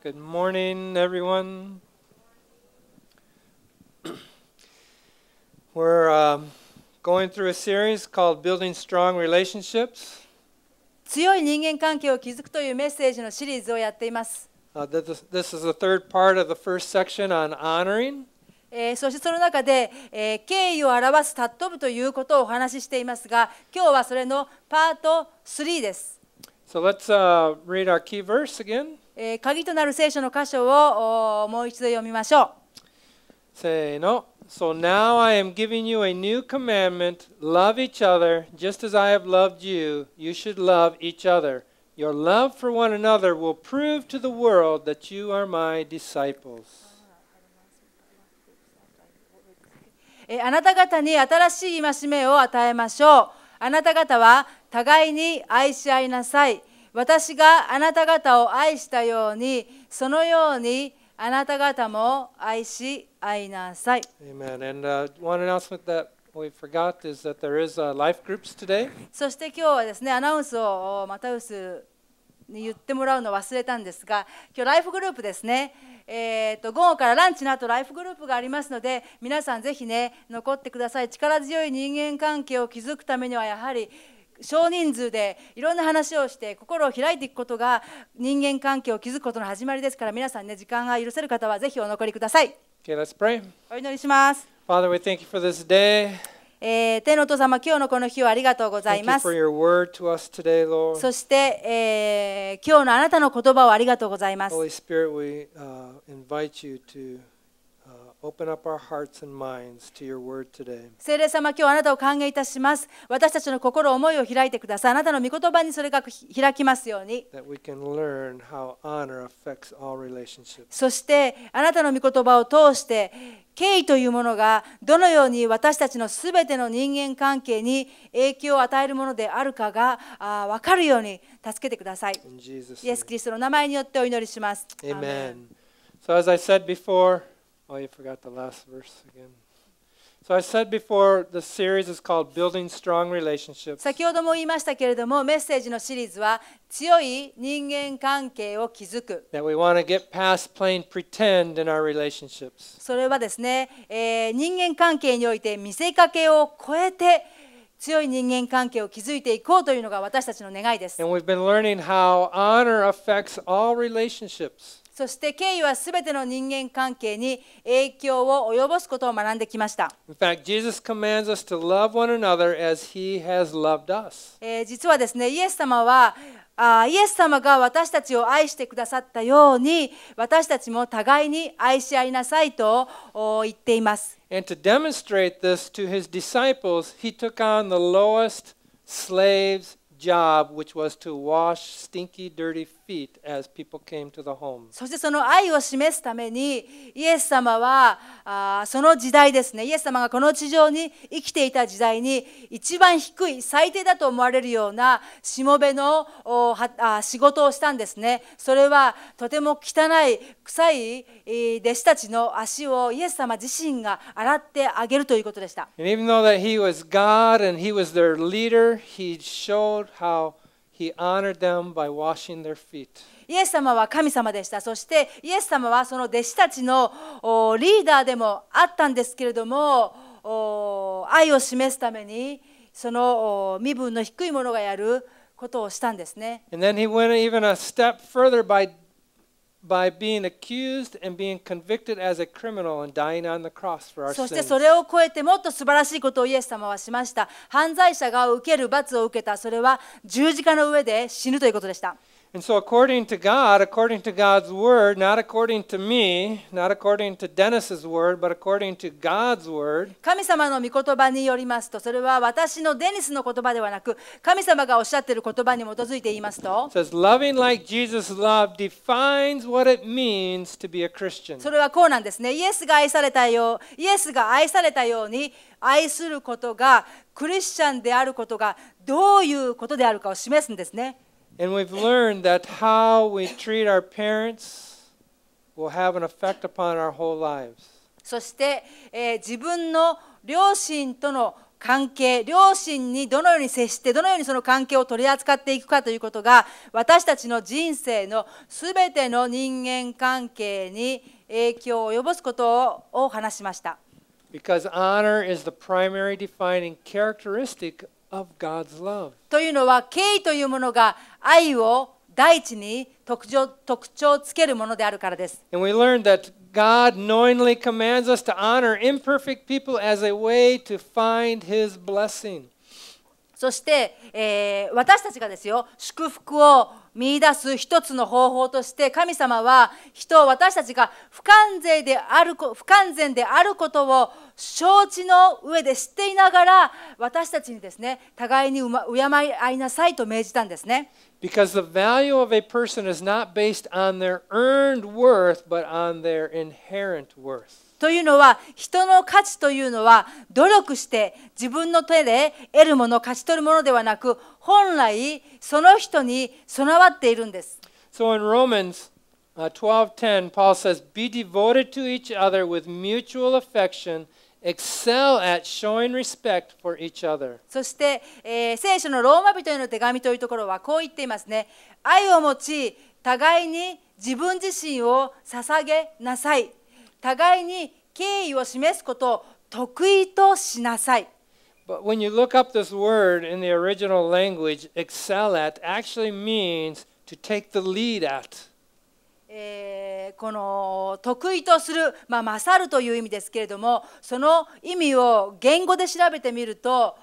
Good morning, everyone. We're um, going through a series called Building Strong Relationships. 強い人間関係を築くというメッセージのシリーズをやっています。this, i s the third part of the first section on honoring. そしてその中で、えー、敬意を表す尊ぶということをお話ししていますが、今日はそれのパート3です。So let's、uh, read our key verse again. えー、鍵となる聖書の箇所をもう一度読みましょう。せーの。So now I am giving you a new commandment love each other just as I have loved you. You should love each other. Your love for one another will prove to the world that you are my disciples. あなた方に新しい戒めを与えましょう。あなた方は互いに愛し合いなさい。私があなた方を愛したようにそのようにあなた方も愛し愛いなさい。Amen. And、one announcement that we forgot is that there is a life groups today. そして今日はですねアナウンスをマタウスに言ってもらうの忘れたんですが今日ライフグループですね。えーと午後からランチの後ライフグループがありますので皆さんぜひね残ってください力強い人間関係を築くためにはやはり少人数でいろんな話をして心を開いていくことが人間関係を築くことの始まりですから皆さんね時間が許せる方はぜひお残りください。Okay, pray. お祈りします。Father, we thank you for this day. えー、天のお父様、今日のこの日をありがとうございます。Today, そして、えー、今日のあなたの言葉をありがとうございます。Holy Spirit, we, uh, 聖霊様、今日あなたを歓迎いたします。私たちの心、思いを開いてください。あなたの御言葉にそれが開きますように。そして、あなたの御言葉を通して、敬意というものがどのように私たちのすべての人間関係に影響を与えるものであるかが分かるように助けてください。イエス・キリストの名前によってお祈りします。Amen. So as I said before, Oh, you forgot the last verse again. So I said before, the series is called Building Strong Relationships. 先ほども言いましたけれども、メッセージのシリーズは強い人間関係を築く。That we want to get past plain pretend in our relationships. それはですね、えー、人間関係において見せかけを超えて強い人間関係を築いていこうというのが私たちの願いです。And we've been learning how honor affects all relationships. そして敬意はすべての人間関係に影響を及ぼすことを学んできました。In fact, Jesus commands us to love one another as he has loved us. えー、実はですね、イエス様はあイエス様が私たちを愛してくださったように私たちも互いに愛し合いなさいと言っています。And to demonstrate this to his disciples, he took on the lowest slave's job, which was to wash stinky, dirty feet as people came to the home. そしてその愛を示すために、イエス様はあその時代ですね、イエス様がこの地上に生きていた時代に、一番低い、最低だと思われるようなしもべのおはあ仕事をしたんですね。それはとても汚い、臭い弟子たちの足をイエス様自身が洗ってあげるということでした。And even though that he was God and he was their leader, he showed how He honored them by washing their feet. イエス様は神様でした。そしてイエス様はその弟子たちのリーダーでもあったんですけれども、愛を示すためにその身分の低い者がやることをしたんですね。And then he went even a step further by by being accused and being convicted as a criminal and dying on the cross for our そしてそれを超えてもっと素晴らしいことをイエス様はしました。犯罪者が受ける罰を受けた、それは十字架の上で死ぬということでした。And so, according to God, according to God's word, not according to me, not according to Dennis's word, but according to God's word. 神様の御言葉によりますと、それは私のデニスの言葉ではなく、神様がおっしゃっている言葉に基づいて言いますと、says, loving like Jesus loved defines what it means to be a Christian. それはこうなんですね。イエスが愛されたよう、イエスが愛されたように愛することがクリスチャンであることがどういうことであるかを示すんですね。And we've learned that how we treat our parents will have an effect upon our whole lives. そして、えー、自分の両親との関係、両親にどのように接して、どのようにその関係を取り扱っていくかということが、私たちの人生のすべての人間関係に影響を及ぼすことを話しました。Because honor is the primary defining characteristic というのは、敬意というものが愛を第一に特徴特徴をつけるものであるからです。And we learned that God knowingly commands us to honor imperfect people as a way to find His blessing. そして、えー、私たちがですよ祝福を見出す一つの方法として神様は人私たちが不完全である不完全であることを承知の上で知っていながら私たちにですね互いに敬い合いなさいと命じたんですね。Because the value of a person is not based on their earned worth, but on their inherent worth. というのは人の価値というのは努力して自分の手で得るもの勝ち取るものではなく本来その人に備わっているんです。So in Romans 12:10 Paul says be devoted to each other with mutual affection excel at showing respect for each other そして、えー、聖書のローマ人への手紙というところはこう言っていますね愛を持ち互いに自分自身を捧げなさい互いに敬意を示すことを得意としなさい。But when you look up this word in the original language, excel at actually means to take the lead at. えー、この得意とする、まあ、勝るという意味ですけれどもその意味を言語で調べてみると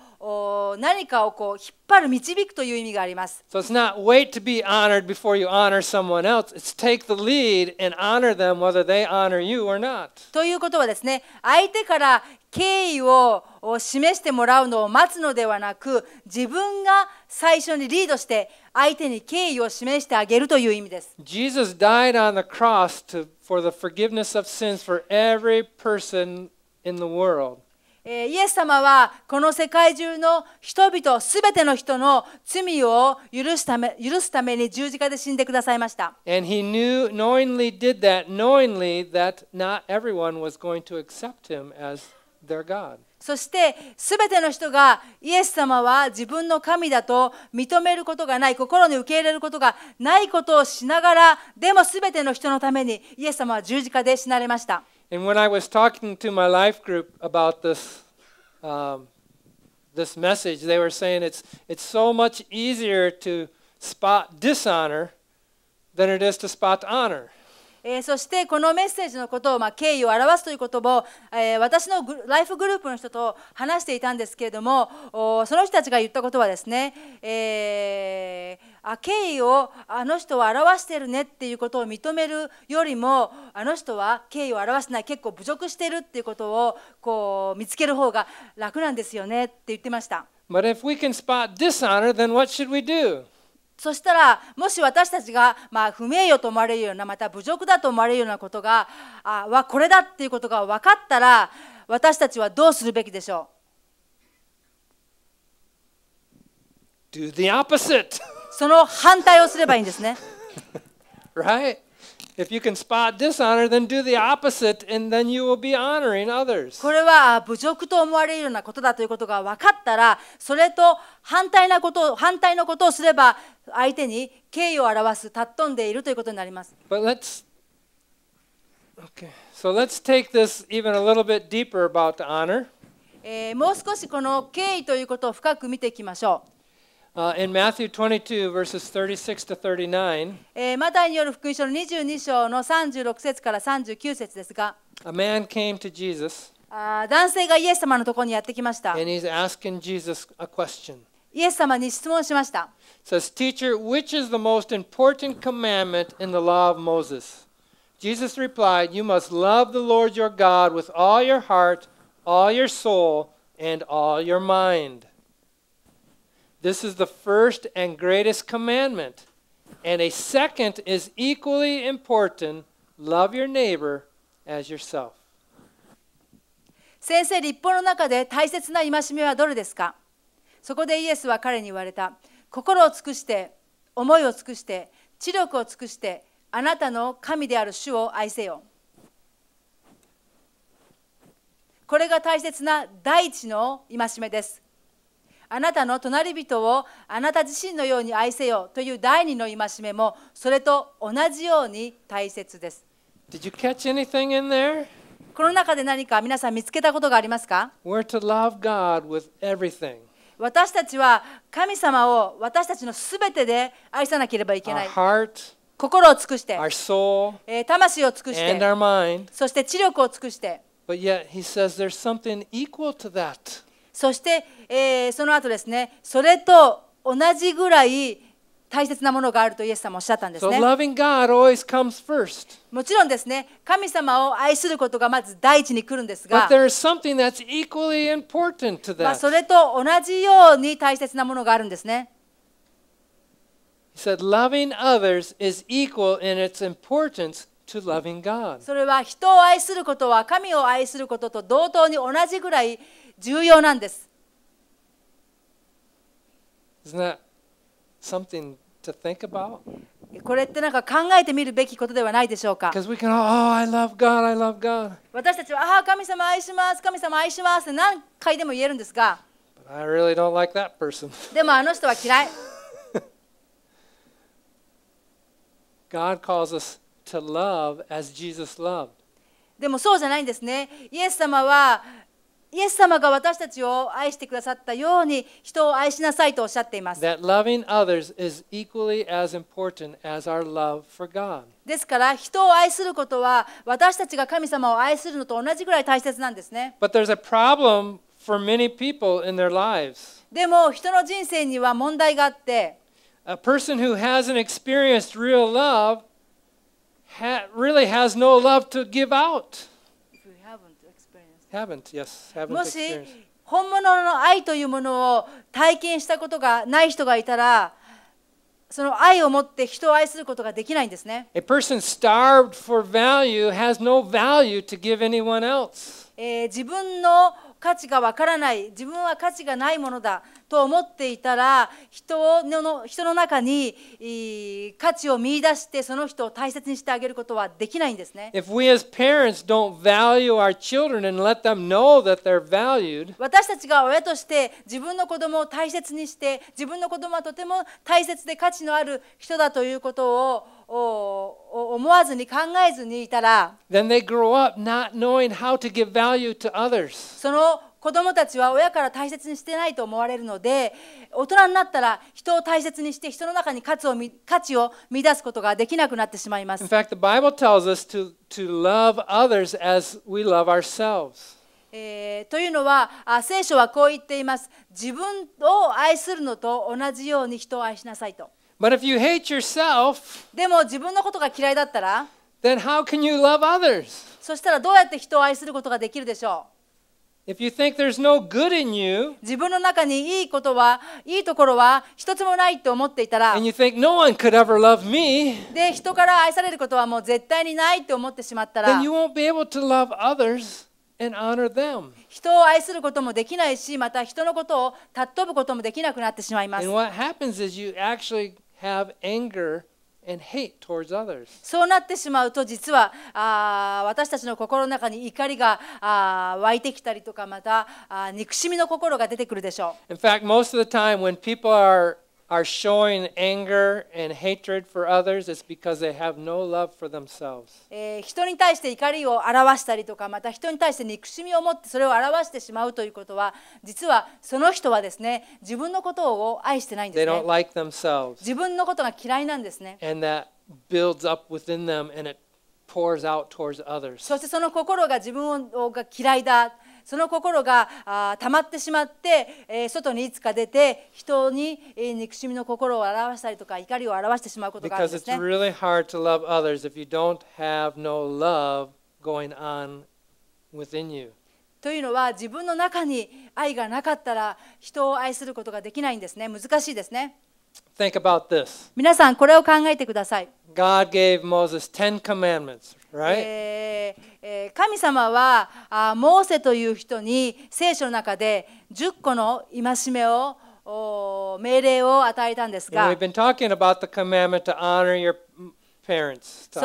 何かをこう引っ張る導くという意味があります。So it's not wait to be honored before you honor someone else. It's take the lead and honor them whether they honor you or not. ということはですね、相手から敬意を示してもらうのを待つのではなく、自分が最初にリードして相手に敬意を示してあげるという意味です。Jesus died on the cross to, for the forgiveness of sins for every person in the world. えイエス様はこの世界中の人々すべての人の罪を許すため許すために十字架で死んでくださいました。knew, that, そしてすべての人がイエス様は自分の神だと認めることがない心に受け入れることがないことをしながらでもすべての人のためにイエス様は十字架で死なれました。And when I was talking to my life group about this, um, this message, they were saying it's, it's so much easier to spot dishonor than it is to spot honor. えー、そしてこのメッセージのことを、まあ、敬意を表すということも、えー、私のライフグループの人と話していたんですけれどもその人たちが言ったことはですね、えー eh, あ敬意をあの人は表してるねっていうことを認めるよりもあの人は敬意を表してない結構侮辱してるっていうことをこう見つける方が楽なんですよねって言ってました。But if we can spot dishonor, then what should we do? そしたらもし私たちが、まあ、不名誉と思われるようなまた侮辱だと思われるようなことがあはこれだっていうことが分かったら私たちはどうするべきでしょう Do the opposite. その反対をすればいいんですね。right? If you can spot dishonor, then do the opposite, and then you will be honoring others. これは侮辱と思われるようなことだということが分かったら、それと反対なことを反対のことをすれば相手に敬意を表す、尊んでいるということになります。But let's okay. So let's take this even a little bit deeper about the honor. えー、もう少しこの敬意ということを深く見ていきましょう。Uh, in Matthew 22, verses 36 to 39, えーマタイによる福音書の22章の36節から39節ですが、a eh, man came to Jesus あー男性がイエス様のところにやってきました。and he's asking Jesus a question. イエス様に質問しました。Says, Teacher, which is the most important commandment in the law of Moses? Jesus replied, You must love the Lord your God with all your heart, all your soul, and all your mind. This is the first and greatest commandment. And a second is equally important love your neighbor as yourself. 先生、立法の中で大切な戒めはどれですかそこでイエスは彼に言われた。心を尽くして、思いを尽くして、知力を尽くして、あなたの神である主を愛せよ。これが大切な第一の戒めです。あなたの隣人をあなた自身のように愛せよという第二の戒めもそれと同じように大切です。Did you catch anything in there? この中で何か皆さん見つけたことがありますか We're to love God with everything. 私たちは神様を私たちのすべてで愛さなければいけない。Our heart, 心を尽くして、our soul, 魂を尽くして、and our mind. そして知力を尽くして。But yet, he says there's something equal to that. そして、えー、その後ですね、それと同じぐらい大切なものがあるとイエス様おっしゃったんですね。So、もちろんですね、神様を愛することがまず第一に来るんですが、まあ、それと同じように大切なものがあるんですね。Said, loving others is equal in its importance to loving God. それは人を愛することは神を愛することと同等に同じぐらい重要なんです。これってなんか考えてみるべきことではないでしょうか can, oh, God, God. 私たちは、ああ、神様愛します、神様愛します何回でも言えるんですが、really like、でもあの人は嫌い。God calls us to love as Jesus loved. でもそうじゃないんですね。イエス様はイエス様が私たちを愛してくださったように人を愛しなさいとおっしゃっています。ですから人を愛することは私たちが神様を愛するのと同じくらい大切なんですね。でも人の人生には問題があって。A person who hasn't experienced real love ha really has no love to give out. Yes, もし本物の愛というものを体験したことがない人がいたら、その愛を持って人を愛することができないんですね。A person starved for value has no value to give anyone else. 自分の価値がわからない自分は価値がないものだと思っていたら人の人の中に価値を見出してその人を大切にしてあげることはできないんですね。If we as parents don't value our children and let them know that they're valued, 私たちが親として自分の子供を大切にして自分の子供はとても大切で価値のある人だということを思わずに考えずにいたら、その子供たちは親から大切にしてないと思われるので大人になったら人を大切にして人の中に価値を価値を見出すことができなくなってしまいます。In fact, the Bible tells us to, to love others as we love ourselves. えー、というのはあ聖書はこう言っています。自分を愛するのと同じように人を愛しなさいと。But if you hate yourself, でも自分のことが嫌いだったら then how can you love others? そしたらどうやって人を愛することができるでしょう If you think there's no good in you, 自分の中にいいことは、いいところは一つもないと思っていたら and、you think no one could ever love me, で、人から愛されることはもう絶対にないと思ってしまったら then、you won't be able to love others and honor them. 人を愛することもできないし、また人のことを尊ぶこともできなくなってしまいます And。what happens is you actually have anger and hate towards others. そうなってしまうと実はあ私たちの心の中に怒りがあ湧いてきたりとかまたあ憎しみの心が出てくるでしょう。In fact, most of the time when people are are showing anger and hatred for others, it's because they have no love for themselves. え人に対して怒りを表したりとか、また人に対して憎しみを持ってそれを表してしまうということは、実はその人はですね、自分のことを愛してないんですね。They don't like themselves. 自分のことが嫌いなんですね。And that builds up within them and it pours out towards others. そしてその心が自分をが嫌いだ。その心があ溜まってしまって、えー、外にいつか出て人に、憎しみの心を表したりとか怒りを表してしまうことがあるんですね。というのは自分の中に愛がなかったら人を愛することができないんですね。難しいですね。Think about this. 皆さんこれを考えてください。God gave Moses ten commandments, right?、えー神様はモーセという人に聖書の中で10個の戒めを命令を与えたんですが、それはですね、そ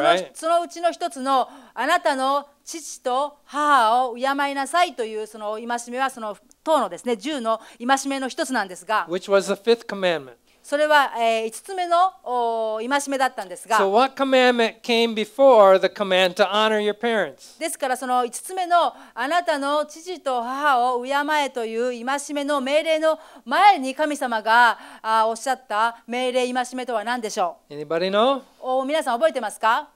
のそのうちの一つのあなたの父と母を敬いなさいというその戒めはその党のですね10の戒めの一つなんですが、which was the fifth commandment. それは、え5つ目の戒めだったんですが。ですからその5つ目のあなたの父と母を敬えという戒めの命令の前に神様があおっしゃった命令戒めとは何でしょう Anybody know? お皆さん覚えてますか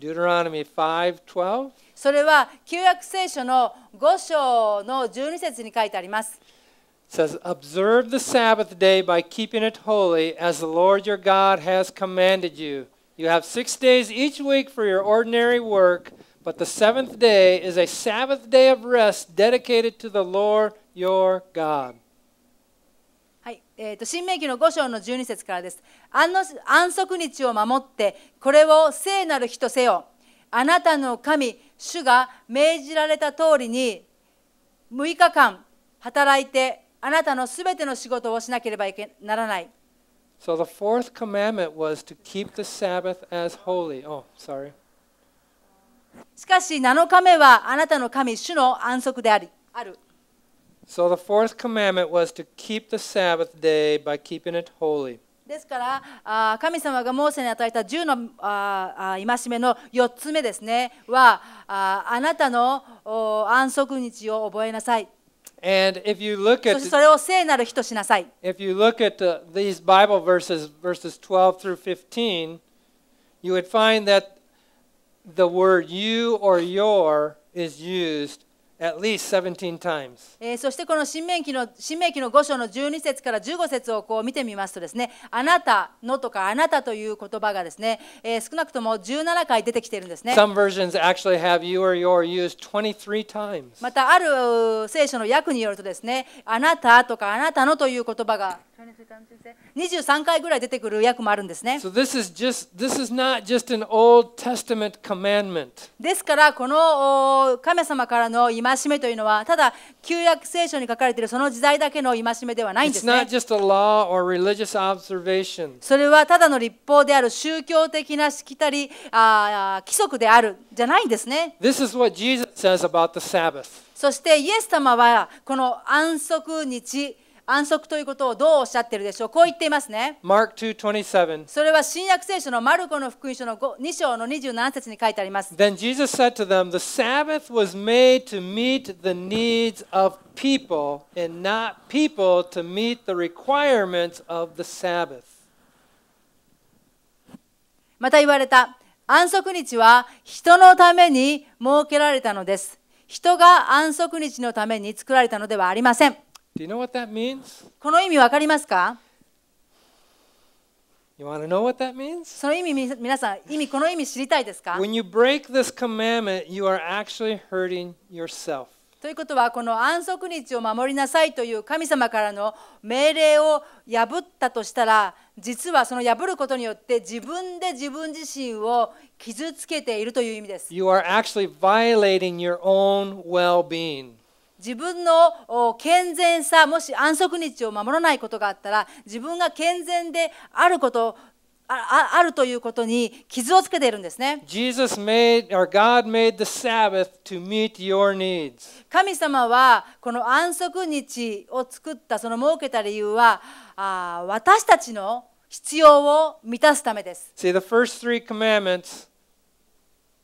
Deuteronomy 5それは旧約聖書の5章の12節に書いてあります。says, Observe the Sabbath day by keeping it holy, as the Lord your God has commanded you. You have six days each week for your ordinary work, but the seventh day is a Sabbath day of rest dedicated to the Lord your God. はいえーとと新明記の5章の12節からてす安の安息日を守ってこれを聖なる日とせよあなたの神主か命しられた通りにあなたのすべての仕事をしなければいけならない。So the fourth commandment was to keep the Sabbath as holy. Oh, sorry. しかし7日目はあなたの神、主の安息でありある。So the fourth commandment was to keep the Sabbath day by keeping it holy. ですから、神様がモーセに与えた10の戒めの4つ目ですねは、あなたの安息日を覚えなさい。And if you look at そしてそれを聖なる日としなさい。if you look at uh, these Bible verses, verses 12 through 15, you would find that the word you or your is used at least 17 times. えー、そしてこの新明記の新明記の5章の12節から15節をこう見てみますとですね、あなたのとかあなたという言葉がですね、えー、少なくとも17回出てきているんですね。Some versions actually have you or your used 23 times. またある聖書の訳によるとですね、あなたとかあなたのという言葉が23回ぐらい出てくる訳もあるんですね。So this is just this is not just an Old Testament commandment. ですからこの神様からの今戒めというのは、ただ旧約聖書に書かれているその時代だけの戒めではないんです、ね。それはただの立法である宗教的なしきたりあ規則であるじゃないんですね。This is what Jesus says about the Sabbath. そして、イエス様はこの安息日、安息ということをどうおっしゃってるでしょうこう言っていますね。Mark 2:27. それは新約聖書のマルコの福音書の2章の27節に書いてあります。Then Jesus said to them, The Sabbath was made to meet the needs of people, and not people to meet the requirements of the Sabbath. また言われた、安息日は人のために設けられたのです。人が安息日のために作られたのではありません。Do you know what that means? この意味わかりますか You want to know what that means? その意味、皆さん、意味この意味知りたいですか When you break this commandment, you are actually hurting yourself. ということは、この安息日を守りなさいという神様からの命令を破ったとしたら、実はその破ることによって自分で自分自身を傷つけているという意味です。You are actually violating your own well-being. 自分の健全さもし安息日を守らないことがあったら自分が健全であることああるということに傷をつけているんですね。Jesus made, or God made the Sabbath to meet your needs. 神様はこの安息日を作ったその設けた理由はあ私たちの必要を満たすためです。See, the first three commandments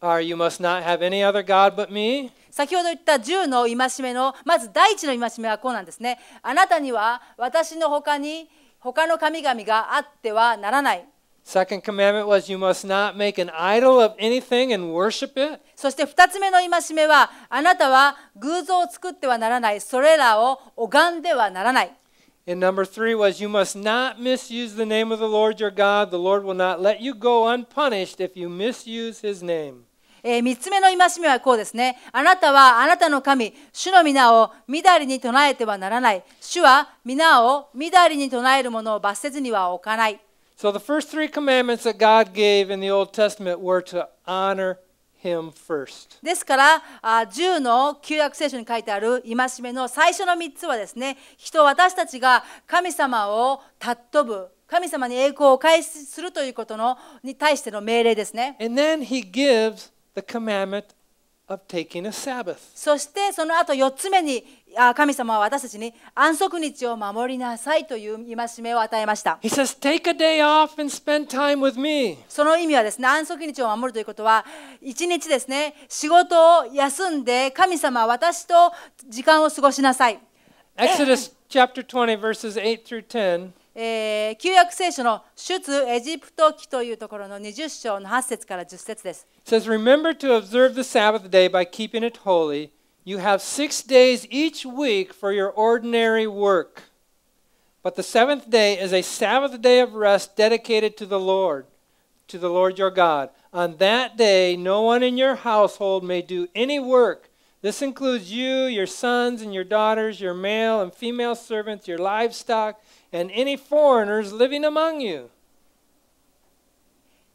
are you must not have any other God but me. 先ほど言った10の戒めのまず第一の戒めはこうなんですねあなたには私の他に他の神々があってはならない Second commandment was you must not make an idol of anything and worship it. そして二つ目の戒めはあなたは偶像を作ってはならないそれらを拝んではならない And number three was you must not misuse the name of the Lord your God. The Lord will not let you go unpunished if you misuse his name. えー、3つ目の戒めはこうですね。あなたはあなたの神、主の皆をみだりに唱えてはならない。主は皆をみだりに唱えるものを罰せずには置かない。So the first three commandments that God gave in the Old Testament were to honor him first. ですから、10の旧約聖書に書いてある戒めの最初の3つはですね、人、私たちが神様を尊ぶ、神様に栄光を返するということのに対しての命令ですね。And then he gives the commandment of taking a Sabbath. そしてその後4つ目に神様は私たちに安息日を守りなさいという戒めを与えました。He says, Take a day off and spend time with me. その意味はですね、安息日を守るということは、一日ですね、仕事を休んで神様は私と時間を過ごしなさい。Exodus chapter 20 verses 8 through 10えー、旧約聖書の出エジプト記というところの20章の8節から10節です。says, Remember to observe the Sabbath day by keeping it holy. You have six days each week for your ordinary work. But the seventh day is a Sabbath day of rest dedicated to the Lord, to the Lord your God. On that day, no one in your household may do any work. This includes you, your sons, and your daughters, your male and female servants, your livestock and any foreigners living among you.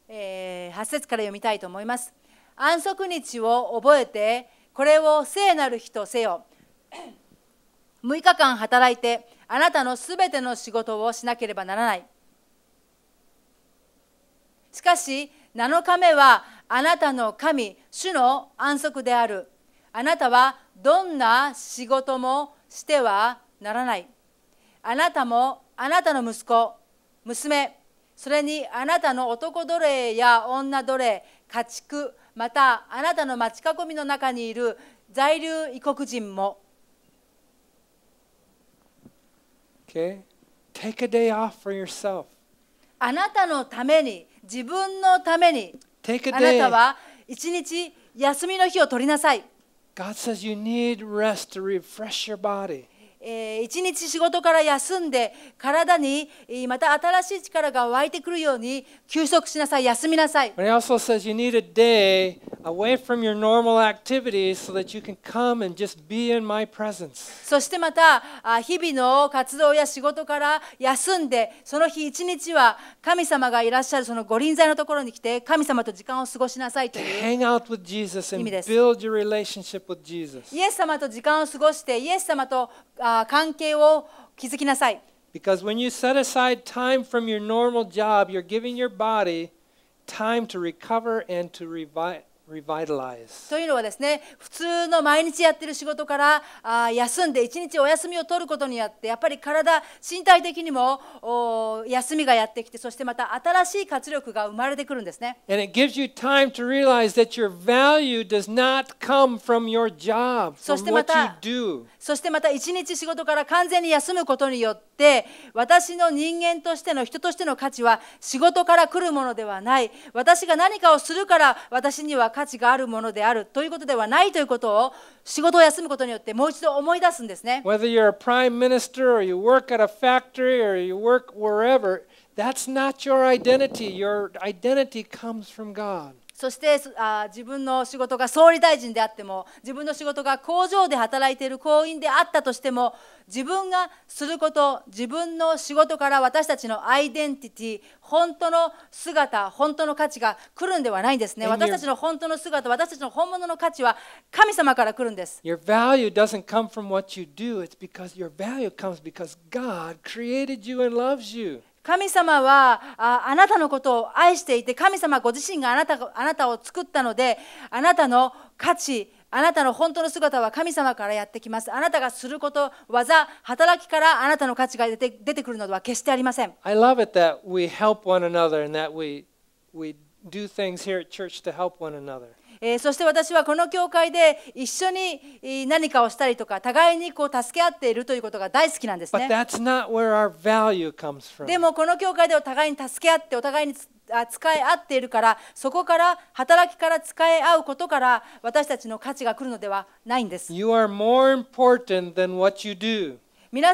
え8節から読みたいと思います。安息日を覚えて、これを聖なる日とせよ。6 日間働いて、あなたのすべての仕事をしなければならない。しかし、7日目はあなたの神、主の安息である。あなたはどんな仕事もしてはならない。あなたもあなたの息子娘それにあなたの男奴隷や女奴隷家畜またあなたの町囲みの中にいる在留異国人も Okay. Take a day off for yourself. あなたのために、自分のために、Take a あなたは一日休みの日を取りなさい。God says you need rest to refresh your body. えー、一日仕事から休んで体にまた新しい力が湧いてくるように休息しなさい休みなさい。そしてまた日々の活動や仕事から休んでその日一日は神様がいらっしゃるそのご臨在のところに来て神様と時間を過ごしなさいという意味です。イエス様と時間を過ごしてイエス様と関係を築きなさい。Because when you set aside time from your normal job, you're giving your body time to recover and to revive. というのはですね普通の毎日やってる仕事からあ休んで一日お休みを取ることによってやっぱり体身体的にもお休みがやってきてそしてまた新しい活力が生まれてくるんですね。そしてまたそしてまた一日仕事から完全に休むことによって私の人間としての人としての価値は仕事から来るものではない私が何かをするから私には価値があるものであるということではないということを仕事を休むことによってもう一度思い出すんですね。Whether you're a prime minister or you work at a factory or you work wherever, that's not your identity. Your identity comes from God. そしてあ自分の仕事が総理大臣であっても自分の仕事が工場で働いている行員であったとしても自分がすること自分の仕事から私たちのアイデンティティ本当の姿本当の価値が来るんではないんですね私たちの本当の姿私たちの本物の価値は神様から来るんです Your value doesn't come from what you do it's because your value comes because God created you and loves you 神様はああなたのことを愛していて神様ご自身があなたあなたを作ったのであなたの価値あなたの本当の姿は神様からやってきます。あなたがすること、技、働きからあなたの価値が出て出てくるのでは決してありません。I love it that we help one another and that we, we do things here at church to help one another. えー、そして私はこの教会で一緒に何かをしたりとか互いにこう助け合っているということが大好きなんですね。でもこの教会でお互いに助け合ってお互いに使い合っているからそこから働きから使い合うことから私たちの価値が来るのではないんです。皆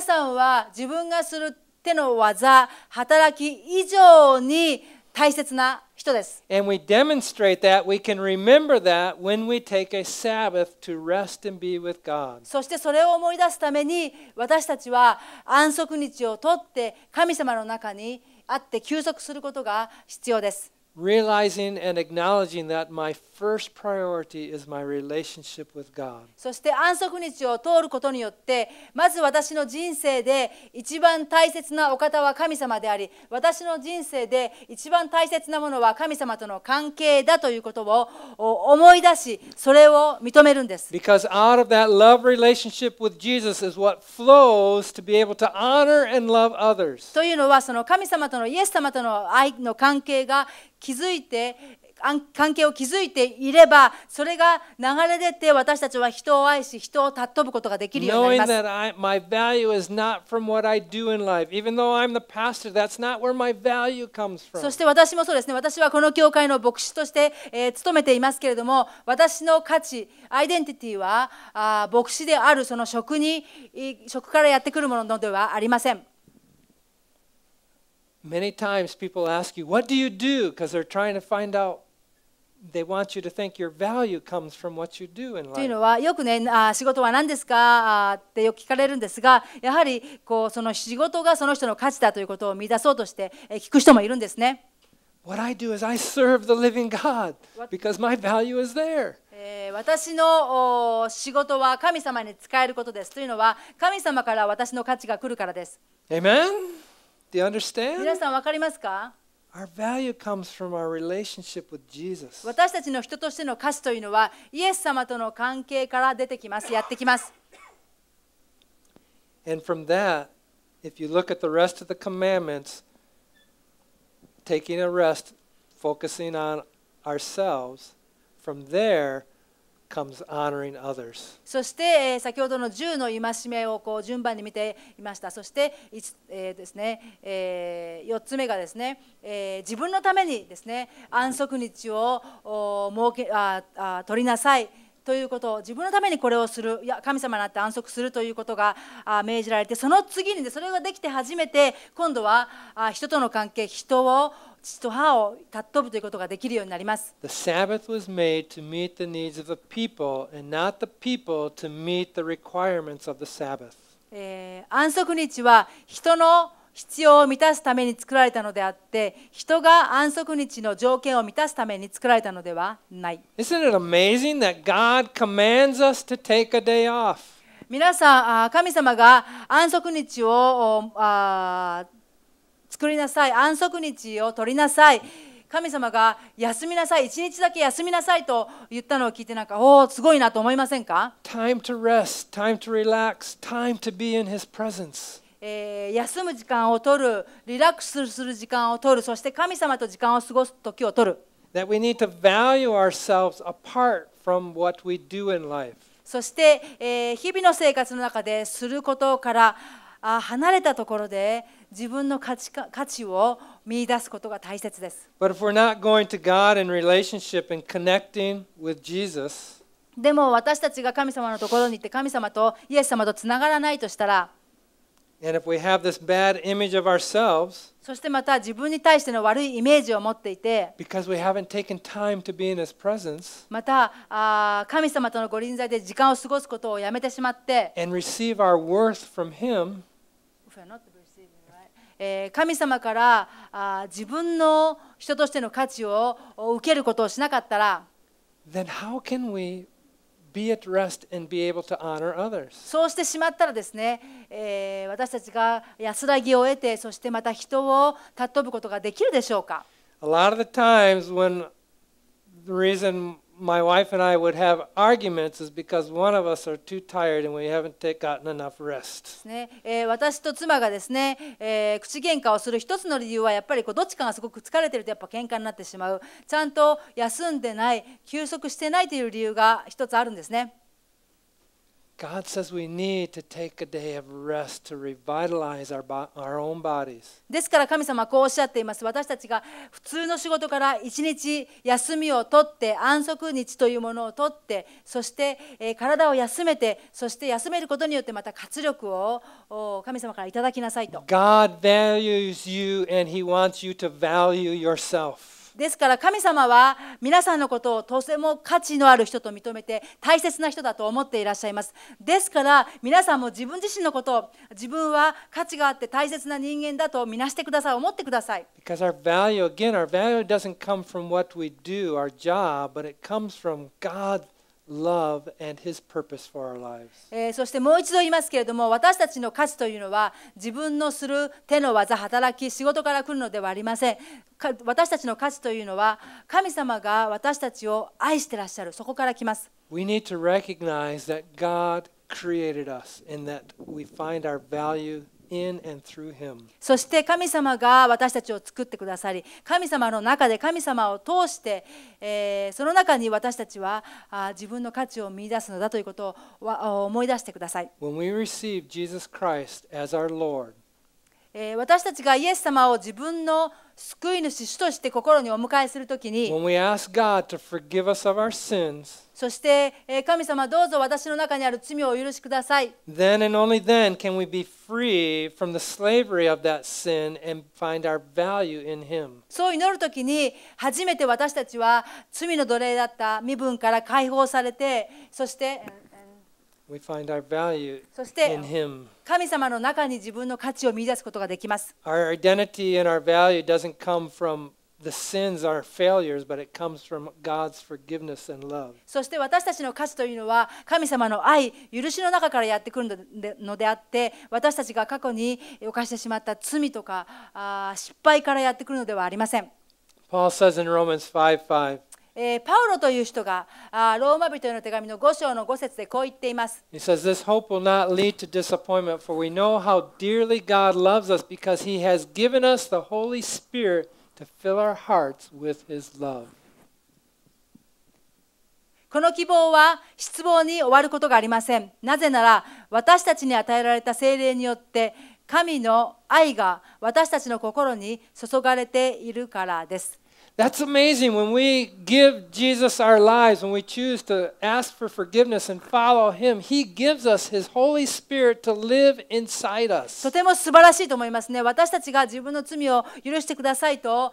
さんは自分がする手の技働き以上に大切な人です。And we demonstrate that, we can remember that when we take a Sabbath to rest and be with God. そしてそれを思い出すために私たちは安息日をとって神様の中にあって休息することが必要です。realizing and acknowledging that my first priority is my relationship with God. そして安息日を通ることによってまず私の人生で一番大切なお方は神様であり私の人生で一番大切なものは神様との関係だということを思い出しそれを認めるんです。Because out of that love relationship with Jesus is what flows to be able to honor and love others. というのはその神様とのイエス様との愛の関係が築いて関係を築いていればそれが流れ出て私たちは人を愛し人を尊ぶことができるようになります。i l i f e pastor, そして私もそうですね、私はこの教会の牧師として、えー、勤めていますけれども、私の価値、アイデンティティはあ牧師であるその職に職からやってくるものではありません。Many times people ask you, What do you do? because they're trying to find out. They want you to think your value comes from what you do in life. というのは、よくね、あ仕事は何ですかあってよく聞かれるんですが、やはりこうその仕事がその人の価値だということを見出そうとして聞く人もいるんですね。What I do is I serve the living God because my value is there. 私の仕事は神様に使えることです。というのは、神様から私の価値が来るからです。Amen? Do you understand? 皆さんわかりますか Our value comes from our relationship with Jesus. 私たちの人としての価値というのは、イエス様との関係から出てきます、やってきます。And from that, if you look at the rest of the commandments, taking a rest, focusing on ourselves, from there, comes honoring others. そして、え先ほどの10の戒めをこう順番に見ていました。そして、えーですねえー、4つ目がですね、えー、自分のためにですね安息日を設けああ取りなさい。ということを自分のためにこれをするいや神様になって安息するということが命じられてその次にそれができて初めて今度は人との関係人を父と母を尊ぶということができるようになります。People, えー、安息日は人の必要を満たすために作られたのであって、人が安息日の条件を満たすために作られたのではない。皆さん、神様が安息日をあ作りなさい安息日を取りなさい神様が休みなさい一日だけ休みなさいと言ったのを聞いてなんかおおすごいなと思いませんか t え休む時間を取る、リラックスする時間を取る、そして神様と時間を過ごす時を取る。That we need to value ourselves apart from what we do in life. そして、えー、日々の生活の中ですることからあ離れたところで自分の価値か価値を見出すことが大切です。But if we're not going to God in relationship and connecting with Jesus, でも私たちが神様のところに行って神様とイエス様とつながらないとしたら、And if we have this bad image of ourselves, そしてまた自分に対しての悪いイメージを持っていて、because we haven't taken time to be in His presence, またあ神様とのご臨在で時間を過ごすことをやめてしまって、and receive our worth from Him, if we're not え神様からあ自分の人としての価値を受けることをしなかったら then how can we be at rest and be able to honor others? そうしてしまったらですね、え私たちが安らぎを得てそしてまた人を尊ぶことができるでしょうか A lot of the times when the reason my wife and I would have arguments is because one of us are too tired and we haven't gotten enough rest. ね、え私と妻がですね、え口喧嘩をする一つの理由はやっぱりこうどっちかがすごく疲れてるとやっぱ喧嘩になってしまう。ちゃんと休んでない、休息してないという理由が一つあるんですね。God says we need to take a day of rest to revitalize our, our own bodies. ですから神様はこうおっしゃっています。私たちが普通の仕事から一日休みを取って安息日というものを取ってそして、体を休めてそして休めることによってまた活力を神様からいただきなさいと。God values you and He wants you to value yourself. ですから神様は皆さんのことをとても価値のある人と認めて大切な人だと思っていらっしゃいますですから皆さんも自分自身のことを自分は価値があって大切な人間だと見なしてください思ってください Because our value again our value doesn't come from what we do our job but it comes from God love and his purpose for our lives. えそしてもう一度言いますけれども、私たちの価値というのは、自分のする手の技、働き、仕事から来るのではありません。私たちの価値というのは、神様が私たちを愛してらっしゃる、そこから来ます。We need to recognize that God created us and that we find our value そして神様が私たちを作ってくださり神様の中で神様を通して、えー、その中に私たちはあ自分の価値を見出すのだということを思い出してください。When 私たちがイエス様を自分の救い主主として心にお迎えするときに、sins, そして神様どうぞ私の中にある罪をお許しください。Then and only then can we be free from the slavery of that sin and find our value in Him. そう祈るときに、初めて私たちは罪の奴隷だった身分から解放されて、そして、そして神様の中に自分の価値を見出すことができます。そして私たちの価値というのは神様の愛、許しの中からやってくるのであって私たちが過去に犯してしまった罪とか失敗からやってくるのではありません。Paul says in Romans 5:5. えー、パウロという人があローマ人への手紙の5章の5節でこう言っています。He says, This hope will not lead to disappointment, for we know how dearly God loves us because He has given us the Holy Spirit to fill our hearts with His love. この希望は失望に終わることがありません。なぜなら私たちに与えられた精霊によって神の愛が私たちの心に注がれているからです。That's amazing. When we give Jesus our lives, when we choose to ask for forgiveness and follow him, he gives us his Holy Spirit to live inside us. とても素晴らしいと思いますね。私たちが自分の罪を許してくださいと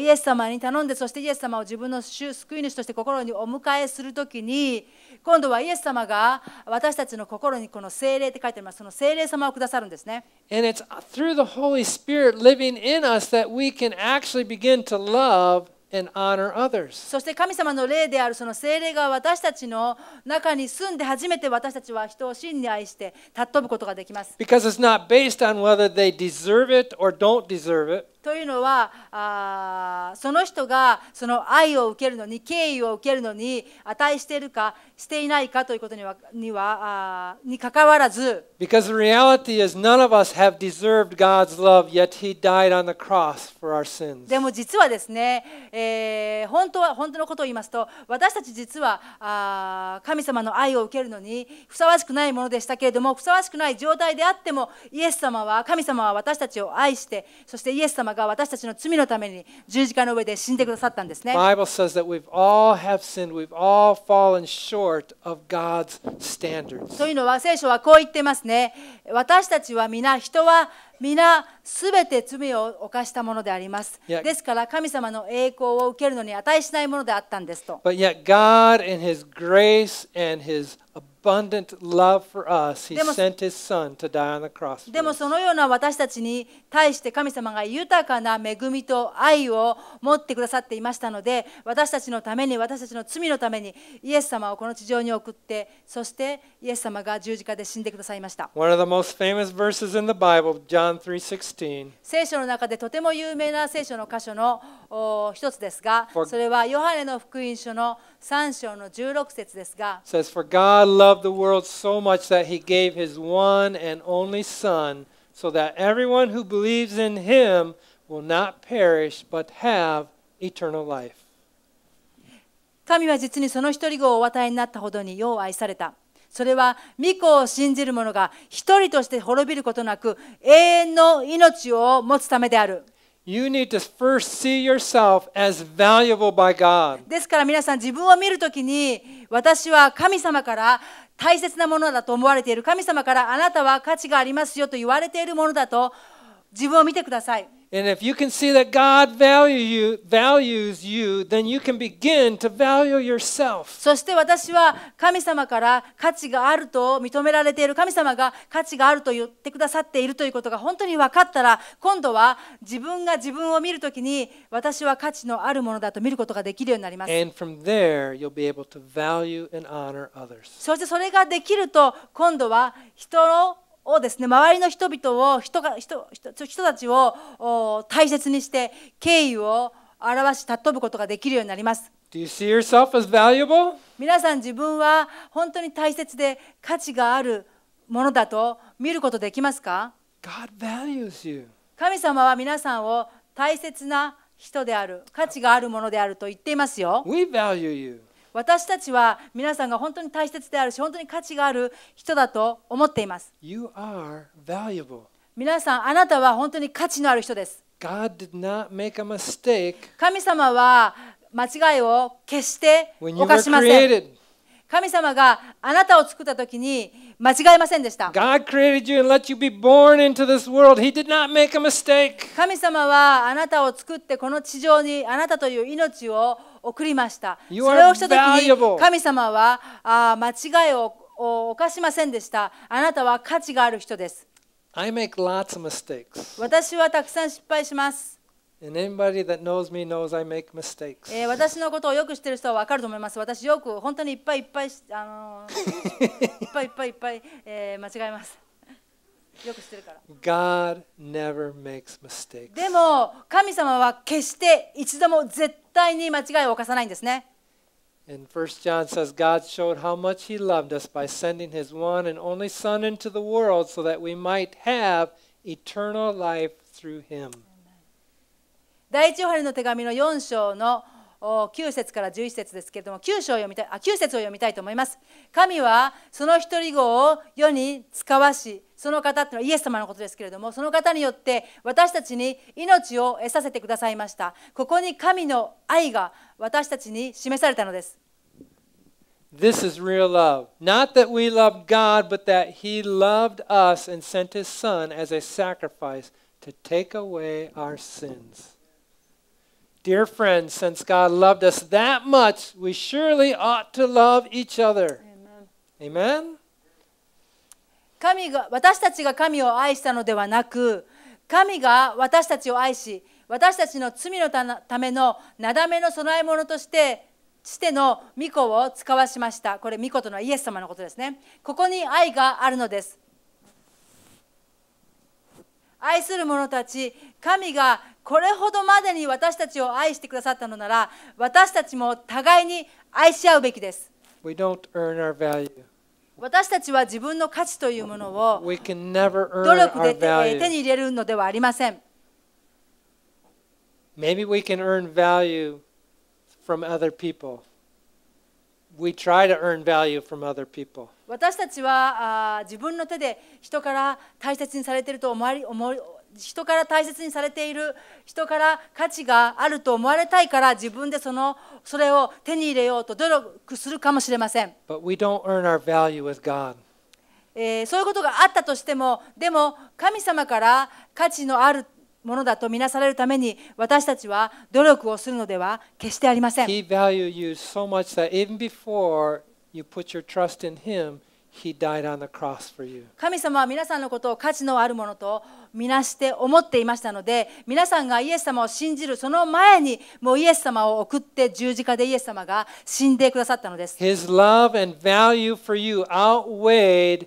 イエス様に頼んで、そしてイエス様を自分の救い主として心にお迎えするときに、今度はイエス様が私たちの心にこの聖霊って書いてあります。その聖霊様をくださるんですね。And it's through the Holy Spirit living in us that we can actually begin to love and honor others. そして神様の霊であるその聖霊が私たちの中に住んで初めて私たちは人を真に愛して尊ぶことができます。Because it's not based on whether they deserve it or don't deserve it. というのはあその人がその愛を受けるのに敬意を受けるのに値しているかしていないかということにはにはあにかかわらず Because the reality is none of us have deserved God's love yet He died on the cross for our sins でも実はですね、えー、本当は本当のことを言いますと私たち実はあ神様の愛を受けるのにふさわしくないものでしたけれどもふさわしくない状態であってもイエス様は神様は私たちを愛してそしてイエス様がが私たちの罪のために十字架の上で死んでくださったんですね。Bible says that we've all have sinned, we've all fallen short of God's standards. というのは聖書はこう言ってますね。私たちは皆、人は皆すべて罪を犯したものであります。Yet, ですから神様の栄光を受けるのに値しないものであったんですと。But yet God i n His grace and His a b i l i t y abundant love for us, He sent His Son to die on the cross. でもそのような私たちに対して神様が豊かな恵みと愛を持ってくださっていましたので、私たちのために、私たちの罪のために、イエス様をこの地上に送って、そしてイエス様が十字架で死んでくださいました。One of the most famous verses in the Bible, John 3:16. 聖書の中でとても有名な聖書の箇所の一つですが、それはヨハネの福音書の3章の16節ですが、says, For God loved loved the world so much that he gave his one and only Son, so that everyone who believes in him will not perish but have eternal life. 神は実にその一人子をお与えになったほどによう愛された。それは御子を信じる者が一人として滅びることなく永遠の命を持つためである。ですから皆さん自分を見るときに私は神様から大切なものだと思われている神様からあなたは価値がありますよと言われているものだと自分を見てください And if you can see that God value you, values you, then you can begin to value yourself. そして私は神様から価値があると認められている神様が価値があると言ってくださっているということが本当に分かったら今度は自分が自分を見るときに私は価値のあるものだと見ることができるようになります。And from there, you'll be able to value and honor others. そしてそれができると今度は人のをですね周りの人々を人が人人たちを大切にして敬意を表し尊ぶことができるようになります。Do you see yourself as valuable? 皆さん自分は本当に大切で価値があるものだと見ることできますか God values you. 神様は皆さんを大切な人である、価値があるものであると言っていますよ。We value you. 私たちは皆さんが本当に大切であるし、本当に価値がある人だと思っています。You are valuable. 皆さん、あなたは本当に価値のある人です。God did not make a mistake. 神様は間違いを決して犯しません。神様があなたを作った時に間違いませんでした。神様はあなたを作ってこの地上にあなたという命を送りました。それをした時に神様はあ間違いを犯しませんでした。あなたは価値がある人です。私はたくさん失敗します。And anybody that knows me knows I make mistakes. never makes mistakes. でも神様は決して一度も絶対に間違いを犯さないんですね。And 1 John says, God showed how much He loved us by sending His one and only Son into the world so that we might have eternal life through Him. 第一ヨハネの手紙の4章の9節から11節ですけれども9章を読みたいあ9節を読みたいと思います神はその一人子を世に使わしその方ってのはイエス様のことですけれどもその方によって私たちに命を得させてくださいましたここに神の愛が私たちに示されたのです This is real love. Not that we loved God, but that He loved us and sent His Son as a sacrifice to take away our sins. Dear friends, since God loved us that much, we surely ought to love each other. Amen? 神が私たちが神を愛したのではなく、神が私たちを愛し、私たちの罪のためのなだめの備え物としてしての御子を使わしました。これ、御子とのイエス様のことですね。ここに愛があるのです。愛する者たち、神がこれほどまでに私たちを愛してくださったのなら私たちも互いに愛し合うべきです。私たちは自分の価値というものを努力で手に入れるのではありません。Maybe we can earn value from other people. We try to earn value from other people. 私たちはあ自分の手で人から大切にされていると思れ、思い人から大切にされている人から価値があると思われたいから自分でそのそれを手に入れようと努力するかもしれません。But we don't earn our value with God. そういうことがあったとしてもでも神様から価値のあるものだと見なされるために私たちは努力をするのでは決してありません。He value you so much that even before you put your trust in Him, 神様は皆さんのことを価値のあるものとみなして思っていましたので皆さんがイエス様を信じるその前にもうイエス様を送って十字架でイエス様が死んでくださったのです。His love and value for you outweighed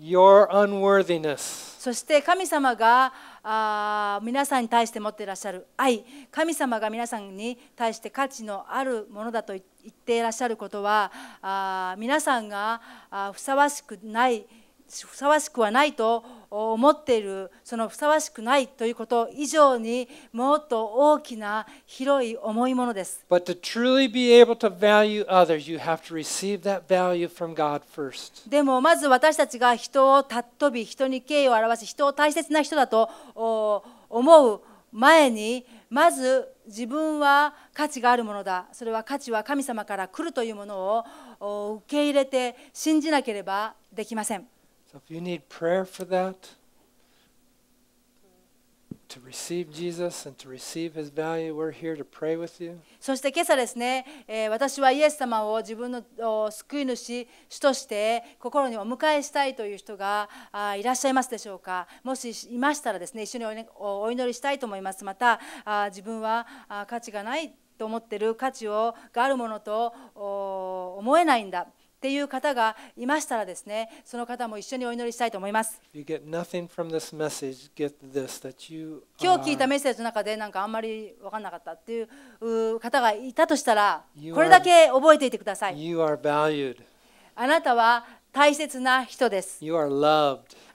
your unworthiness. そして神様があ皆さんに対して持っていらっしゃる愛神様が皆さんに対して価値のあるものだと言っていらっしゃることはあ皆さんがあふさわしくないふさわしくはないと思っているそのふさわしくないということ以上にもっと大きな広い重いものです。o t h e r s でもまず私たちが人を尊び、人に敬意を表し、人を大切な人だと思う前に、まず自分は価値があるものだ。それは価値は神様から来るというものを受け入れて信じなければできません。So if you need prayer for that, to receive Jesus and to receive his value, we're here to pray with you. そして今朝ですね、私はイエス様を自分の救い主、主として心にお迎えしたいという人があいらっしゃいますでしょうか。もしいましたらですね、一緒にお,、祈りしたいと思います。また、自分はあ価値がないと思っている価値をがあるものと思えないんだ。っていう方がいましたらですね、その方も一緒にお祈りしたいと思います。今日聞いたメッセージの中でなんかあんまり分かんなかったっていう方がいたとしたら、これだけ覚えていてください。あなたは大切な人です。あ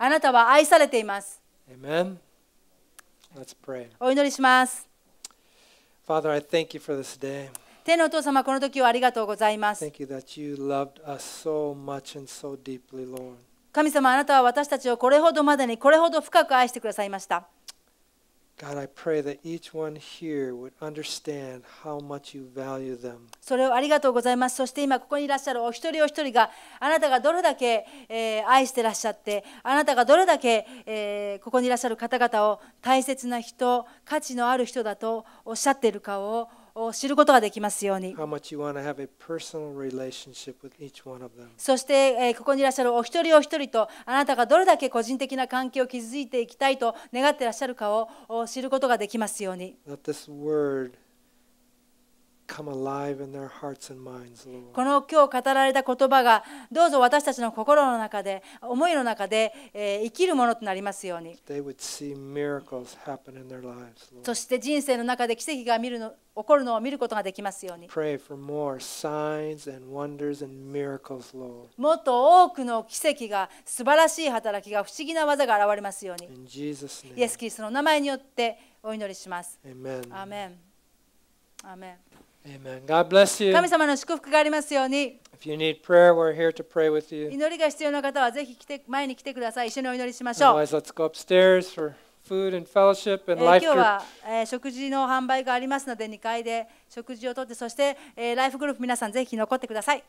なたは愛されています。お祈りします。Father, I thank you for this day. 天のお父様、この時をありがとうございます。神様、あなたは私たちをこれほどまでにこれほど深く愛してくださいました。それをありがとうございます。そして今ここにいらっしゃるお一人お一人があなたがどれだけ、えー、愛してらっしゃって、あなたがどれだけ、えー、ここにいらっしゃる方々を大切な人、価値のある人だとおっしゃっているかをを知ることができますように。そして、えここにいらっしゃるお一人お一人と、あなたがどれだけ個人的な関係を築いていきたいと願っていらっしゃるかを知ることができますように。Let this word この今日語られた言葉がどうぞ私たちの心の中で思いの中で、え生きるものとなりますようにそして人生の中で奇跡が見るの起こるのを見ることができますようにもっと多くの奇跡が素晴らしい働きが不思議な技が現れますようにイエス・キリストの名前によってお祈りします。アメンアメン神様の祝福がありますように。祈りが必要な方はぜひ来て前に来てください。一緒にお祈りしましょう。今日は、え食事の販売がありますので2階で食事をとって、そして、えライフグループ皆さんぜひ残ってください。